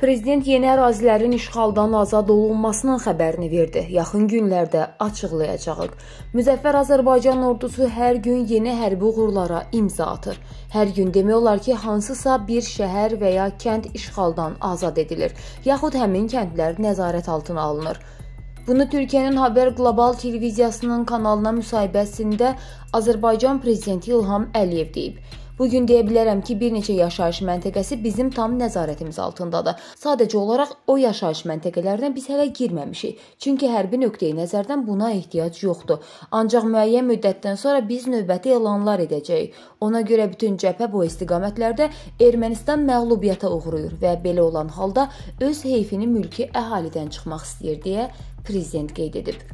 Prezident yeni ərazilərin işğaldan azad olunmasının xəbərini verdi. Yaxın günlərdə açıqlayacağıq. Müzəffər Azərbaycan ordusu hər gün yeni hərbi uğurlara imza atır. Hər gün demək olar ki, hansısa bir şəhər və ya kənd işğaldan azad edilir, yaxud həmin kəndlər nəzarət altına alınır. Bunu Türkiyənin Haber Global televiziyasının kanalına müsahibəsində Azərbaycan prezidenti İlham Əliyev deyib. Bu gün deyə bilərəm ki, bir neçə yaşayış məntəqəsi bizim tam nəzarətimiz altındadır. Sadəcə olaraq o yaşayış məntəqələrinə biz hələ girməmişik. Çünki hərbi nöqteyi nəzərdən buna ehtiyac yoxdur. Ancaq müəyyən müddətdən sonra biz növbəti elanlar edəcəyik. Ona görə bütün cəbhə bu istiqamətlərdə Ermənistan məğlubiyyətə uğrayır və belə olan halda öz heyfini mülki əhalidən çıxmaq istəyir deyə prezident qeyd edib.